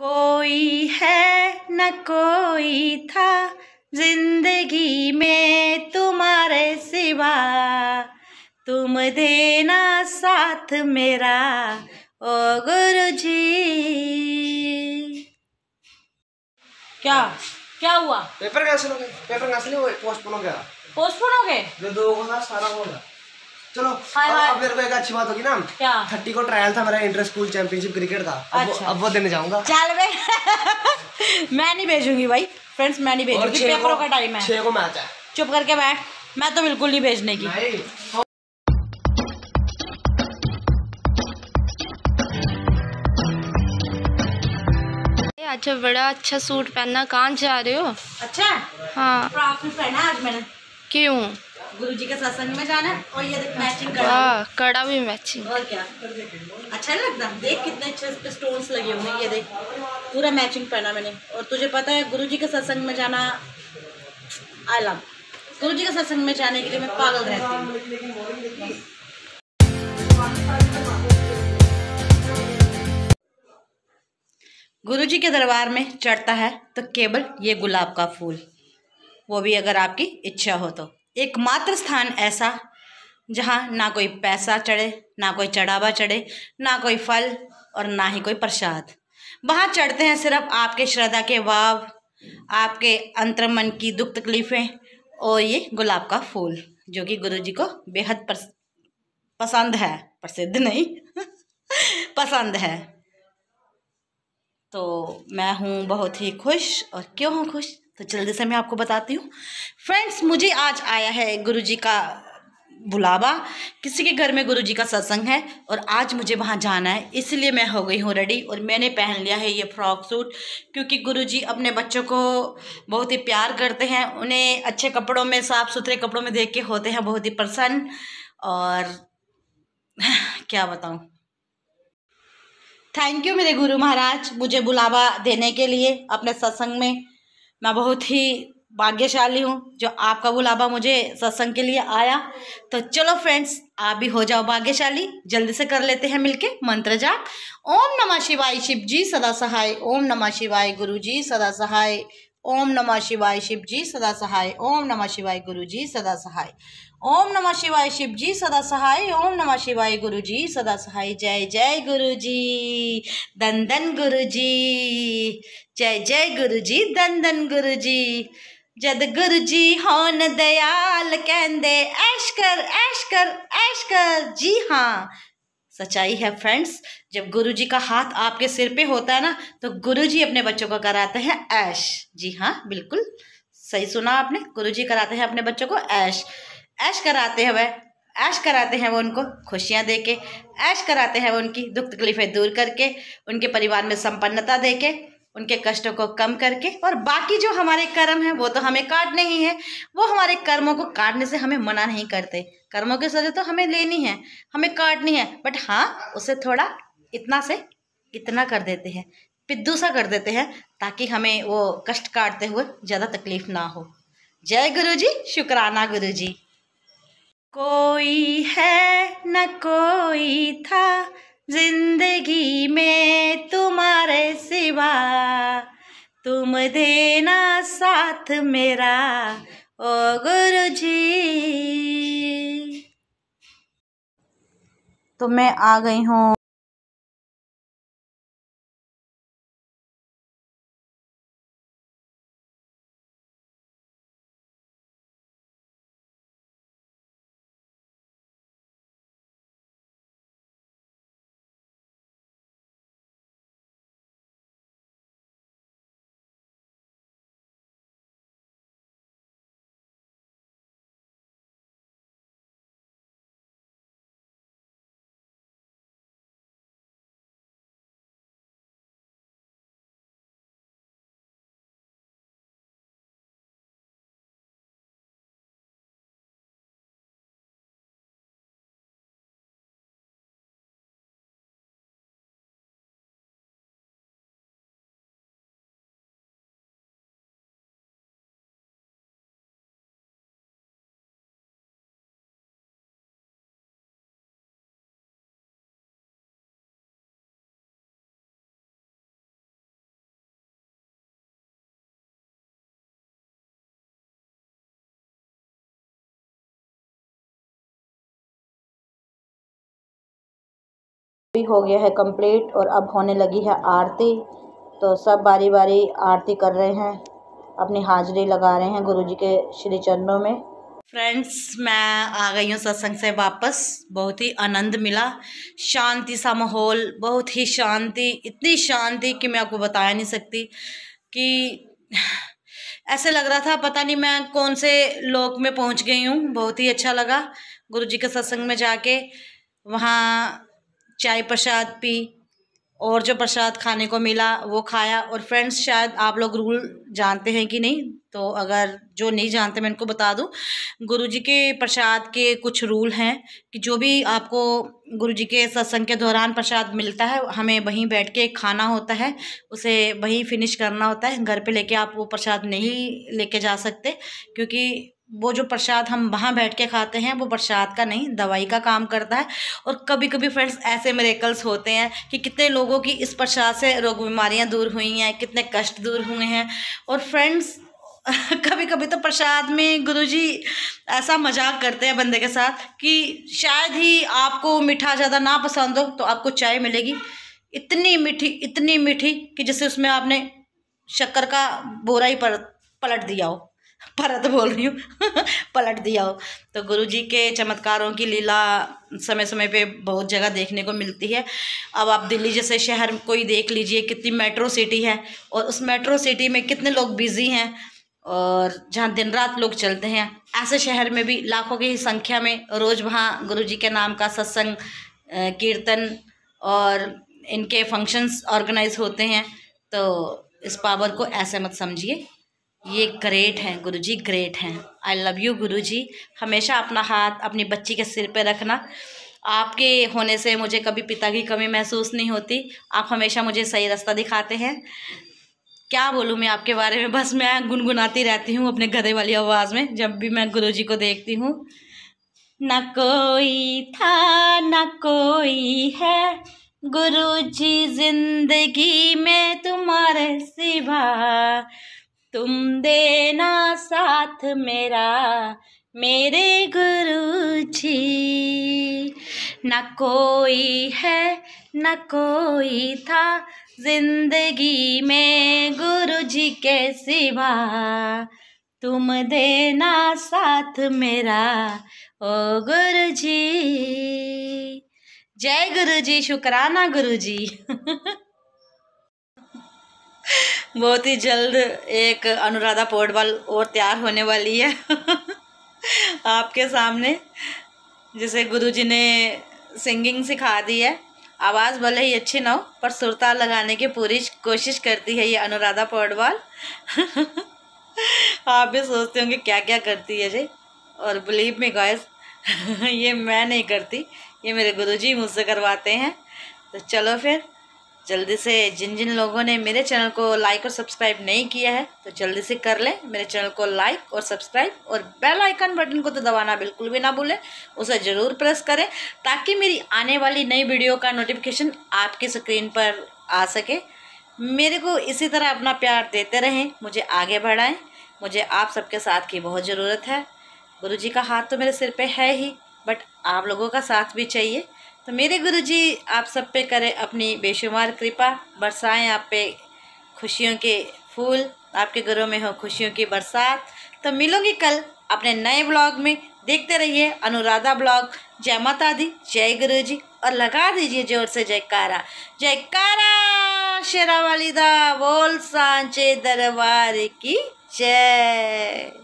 कोई है न कोई था जिंदगी में तुम्हारे सिवा तुम देना साथ मेरा ओ गुरु जी क्या क्या हुआ पेपर कैंसिल हो गया पेपर कैंसिल हो गया पोस्टपोन हो गया पोस्टपोन हो गए दो सारा हो गया चलो अब मेरे को एक अच्छी बात होगी ना थर्टी को ट्रायल था मेरा अच्छा। चल मैं नहीं भेजूंगी भाई फ्रेंड्स मैं नहीं भेजूंगी पेपरों का टाइम है को मैच है चुप करके बैठ मैं तो बिल्कुल नहीं भेजने की अच्छा बड़ा अच्छा सूट पहनना कहाँ जा रहे हो अच्छा हाँ पहना आज मैंने क्यों गुरु जी के सत्संग में जाना है और ये देख मैचिंग कड़ा हाँ, कड़ा भी मैचिंग और क्या अच्छा नहीं लगता देख कितने अच्छे इस पे स्टोन्स लगे हुए हैं ये देख पूरा मैचिंग पहना मैंने और तुझे पता है गुरु जी के सत्संग में जाना आई लव गुरु जी के सत्संग में जाने के लिए मैं पागल रहती हूँ गुरु जी के दरबार में चढ़ता है तो केवल ये गुलाब का फूल वो भी अगर आपकी इच्छा हो तो एकमात्र स्थान ऐसा जहाँ ना कोई पैसा चढ़े ना कोई चढ़ावा चढ़े ना कोई फल और ना ही कोई प्रसाद वहाँ चढ़ते हैं सिर्फ आपके श्रद्धा के भाव आपके अंतर्मन की दुख तकलीफ़ें और ये गुलाब का फूल जो कि गुरु जी को बेहद पसंद है प्रसिद्ध नहीं पसंद है तो मैं हूँ बहुत ही खुश और क्यों हूँ खुश तो जल्दी से मैं आपको बताती हूँ फ्रेंड्स मुझे आज आया है गुरुजी का बुलावा किसी के घर में गुरुजी का सत्संग है और आज मुझे वहाँ जाना है इसलिए मैं हो गई हूँ रेडी और मैंने पहन लिया है ये फ्रॉक सूट क्योंकि गुरुजी अपने बच्चों को बहुत ही प्यार करते हैं उन्हें अच्छे कपड़ों में साफ़ सुथरे कपड़ों में देख के होते हैं बहुत ही प्रसन्न और क्या बताऊँ थैंक यू मेरे गुरु महाराज मुझे बुलावा देने के लिए अपने सत्संग में मैं बहुत ही भाग्यशाली हूँ जो आपका बुलाबा मुझे सत्संग के लिए आया तो चलो फ्रेंड्स आप भी हो जाओ भाग्यशाली जल्दी से कर लेते हैं मिलके मंत्र जाप ओम नमः शिवाय शिव जी सदा सहाय ओम नमः शिवाय गुरु जी सदा सहाय ओम नमः शिवाय शिव जी सदा सहाय ओम नमः शिवाय गुरु जी सदा सहाय ओम नमः शिवाय शिव जी सदा सहाय ओम नमः शिवाय गुरु जी सदा सहाय जय जय गुरु जी धन धन गुरु जी जय जय गुरु जी धन धन गुरु जी जद गुरु जी होन दयाल कहते ऐश कर ऐश कर ऐश कर जी हाँ सच्चाई है फ्रेंड्स जब गुरु जी का हाथ आपके सिर पे होता है ना तो गुरु जी अपने बच्चों को कराते हैं ऐश जी हाँ बिल्कुल सही सुना आपने गुरु जी कराते हैं अपने बच्चों को ऐश ऐश कराते हैं वह ऐश कराते हैं वो उनको खुशियाँ दे के ऐश कराते हैं वो उनकी दुख तकलीफ़ें दूर करके उनके परिवार में संपन्नता दे के उनके कष्टों को कम करके और बाकी जो हमारे कर्म हैं वो तो हमें काटने ही है वो हमारे कर्मों को काटने से हमें मना नहीं करते कर्मों के सजा तो हमें लेनी है हमें काटनी है बट हाँ उसे थोड़ा इतना से इतना कर देते हैं पिद्दू कर देते हैं ताकि हमें वो कष्ट काटते हुए ज़्यादा तकलीफ ना हो जय गुरु जी शुक्राना गुरु जी कोई है न कोई था जिंदगी में तुम्हारे सिवा तुम देना साथ मेरा ओ गुरु जी तो मैं आ गई हूँ भी हो गया है कंप्लीट और अब होने लगी है आरती तो सब बारी बारी आरती कर रहे हैं अपनी हाजिरी लगा रहे हैं गुरुजी के श्री चरणों में फ्रेंड्स मैं आ गई हूँ सत्संग से वापस बहुत ही आनंद मिला शांति सा माहौल बहुत ही शांति इतनी शांति कि मैं आपको बता नहीं सकती कि ऐसे लग रहा था पता नहीं मैं कौन से लोक में पहुँच गई हूँ बहुत ही अच्छा लगा गुरुजी के सत्संग में जाके वहाँ चाय प्रसाद पी और जो प्रसाद खाने को मिला वो खाया और फ्रेंड्स शायद आप लोग रूल जानते हैं कि नहीं तो अगर जो नहीं जानते मैं इनको बता दूं गुरुजी के प्रसाद के कुछ रूल हैं कि जो भी आपको गुरुजी के सत्संग के दौरान प्रसाद मिलता है हमें वहीं बैठ के खाना होता है उसे वहीं फिनिश करना होता है घर पे लेके आप वो प्रसाद नहीं लेके जा सकते क्योंकि वो जो प्रसाद हम वहाँ बैठ के खाते हैं वो प्रसाद का नहीं दवाई का काम करता है और कभी कभी फ्रेंड्स ऐसे मेरेकल्स होते हैं कि कितने लोगों की इस प्रसाद से रोग बीमारियाँ दूर हुई हैं कितने कष्ट दूर हुए हैं और फ्रेंड्स कभी कभी तो प्रसाद में गुरुजी ऐसा मजाक करते हैं बंदे के साथ कि शायद ही आपको मीठा ज़्यादा ना पसंद हो तो आपको चाय मिलेगी इतनी मीठी इतनी मीठी कि जैसे उसमें आपने शक्कर का बोरा ही पलट दिया हो परत बोल रही हूँ पलट दिया हो तो गुरु जी के चमत्कारों की लीला समय समय पे बहुत जगह देखने को मिलती है अब आप दिल्ली जैसे शहर कोई देख लीजिए कितनी मेट्रो सिटी है और उस मेट्रो सिटी में कितने लोग बिज़ी हैं और जहाँ दिन रात लोग चलते हैं ऐसे शहर में भी लाखों की संख्या में रोज़ वहाँ गुरु जी के नाम का सत्संग कीर्तन और इनके फंक्शंस ऑर्गेनाइज होते हैं तो इस पावर को ऐसे मत समझिए ये ग्रेट हैं गुरुजी ग्रेट हैं आई लव यू गुरुजी हमेशा अपना हाथ अपनी बच्ची के सिर पे रखना आपके होने से मुझे कभी पिता की कमी महसूस नहीं होती आप हमेशा मुझे सही रास्ता दिखाते हैं क्या बोलूँ मैं आपके बारे में बस मैं गुनगुनाती रहती हूँ अपने घरे वाली आवाज़ में जब भी मैं जी को देखती हूँ न कोई था न कोई है गुरुजी जिंदगी में तुम्हारे सिवा तुम देना साथ मेरा मेरे गुरु जी न कोई है न कोई था जिंदगी में गुरु जी के सिवा तुम देना साथ मेरा ओ गुरु जी जय गुरु जी शुक्राना गुरु जी बहुत ही जल्द एक अनुराधा पोडवाल और तैयार होने वाली है आपके सामने जिसे गुरुजी ने सिंगिंग सिखा दी है आवाज़ भले ही अच्छी ना हो पर सुरताल लगाने की पूरी कोशिश करती है ये अनुराधा पोडवाल आप भी सोचते होंगे क्या क्या करती है जी और बिलीव मी गॉयस ये मैं नहीं करती ये मेरे गुरुजी मुझसे करवाते हैं तो चलो फिर जल्दी से जिन जिन लोगों ने मेरे चैनल को लाइक और सब्सक्राइब नहीं किया है तो जल्दी से कर लें मेरे चैनल को लाइक और सब्सक्राइब और बेल आइकन बटन को तो दबाना बिल्कुल भी ना भूलें उसे ज़रूर प्रेस करें ताकि मेरी आने वाली नई वीडियो का नोटिफिकेशन आपकी स्क्रीन पर आ सके मेरे को इसी तरह अपना प्यार देते रहें मुझे आगे बढ़ाएँ मुझे आप सबके साथ की बहुत ज़रूरत है गुरु जी का हाथ तो मेरे सिर पर है ही बट आप लोगों का साथ भी चाहिए तो मेरे गुरुजी आप सब पे करें अपनी बेशुमार कृपा बरसाएं आप पे खुशियों के फूल आपके घरों में हो खुशियों की बरसात तो मिलूंगी कल अपने नए ब्लॉग में देखते रहिए अनुराधा ब्लॉग जय माता दी जय गुरु जी और लगा दीजिए जोर से जयकारा जयकारा शेरा वालिदा बोल सांचे दरबार की जय